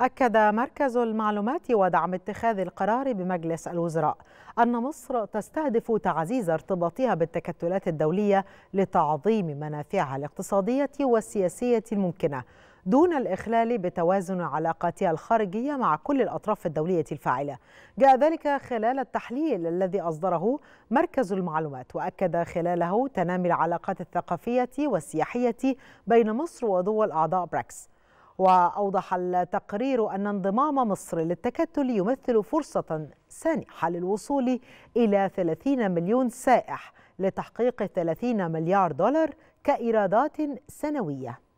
أكد مركز المعلومات ودعم اتخاذ القرار بمجلس الوزراء أن مصر تستهدف تعزيز ارتباطها بالتكتلات الدولية لتعظيم منافعها الاقتصادية والسياسية الممكنة دون الإخلال بتوازن علاقاتها الخارجية مع كل الأطراف الدولية الفاعلة جاء ذلك خلال التحليل الذي أصدره مركز المعلومات وأكد خلاله تنامي العلاقات الثقافية والسياحية بين مصر ودول أعضاء براكس وأوضح التقرير أن انضمام مصر للتكتل يمثل فرصة سانحة للوصول إلى 30 مليون سائح لتحقيق 30 مليار دولار كإيرادات سنوية